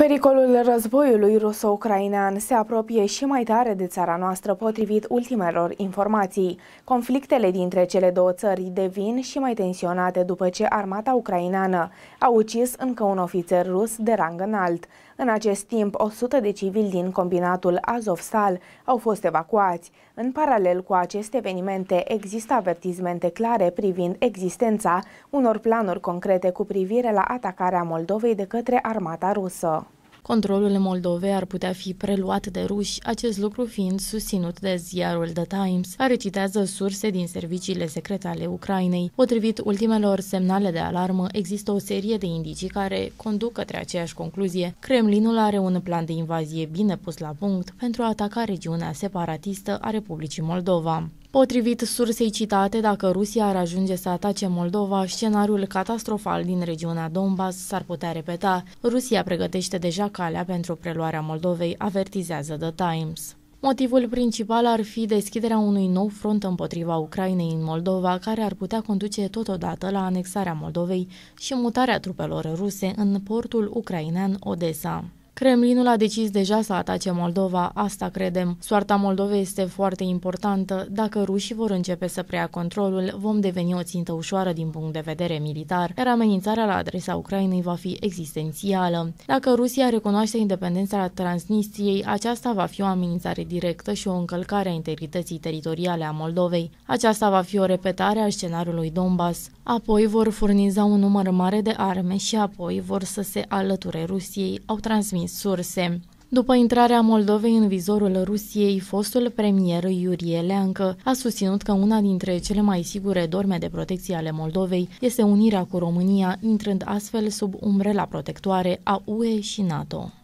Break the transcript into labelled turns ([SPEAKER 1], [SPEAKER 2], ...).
[SPEAKER 1] Pericolul războiului ruso-ucrainean se apropie și mai tare de țara noastră potrivit ultimelor informații. Conflictele dintre cele două țări devin și mai tensionate după ce armata ucraineană a ucis încă un ofițer rus de rang înalt. În acest timp, 100 de civili din combinatul Azovstal au fost evacuați. În paralel cu aceste evenimente, există avertizmente clare privind existența unor planuri concrete cu privire la atacarea Moldovei de către armata rusă.
[SPEAKER 2] Controlul Moldovei ar putea fi preluat de ruși, acest lucru fiind susținut de ziarul The Times, care citează surse din serviciile secrete ale Ucrainei. Potrivit ultimelor semnale de alarmă, există o serie de indicii care conduc către aceeași concluzie. Kremlinul are un plan de invazie bine pus la punct pentru a ataca regiunea separatistă a Republicii Moldova. Potrivit sursei citate, dacă Rusia ar ajunge să atace Moldova, scenariul catastrofal din regiunea Donbass s-ar putea repeta. Rusia pregătește deja calea pentru preluarea Moldovei, avertizează The Times. Motivul principal ar fi deschiderea unui nou front împotriva Ucrainei în Moldova, care ar putea conduce totodată la anexarea Moldovei și mutarea trupelor ruse în portul ucrainean Odessa. Kremlinul a decis deja să atace Moldova, asta credem. Soarta Moldovei este foarte importantă. Dacă rușii vor începe să preia controlul, vom deveni o țintă ușoară din punct de vedere militar, iar amenințarea la adresa Ucrainei va fi existențială. Dacă Rusia recunoaște independența Transnistriei, aceasta va fi o amenințare directă și o încălcare a integrității teritoriale a Moldovei. Aceasta va fi o repetare a scenariului Donbass. Apoi vor furniza un număr mare de arme și apoi vor să se alăture Rusiei, au transmis surse. După intrarea Moldovei în vizorul Rusiei, fostul premier Iurie Leancă a susținut că una dintre cele mai sigure dorme de protecție ale Moldovei este unirea cu România, intrând astfel sub umbrela protectoare a UE și NATO.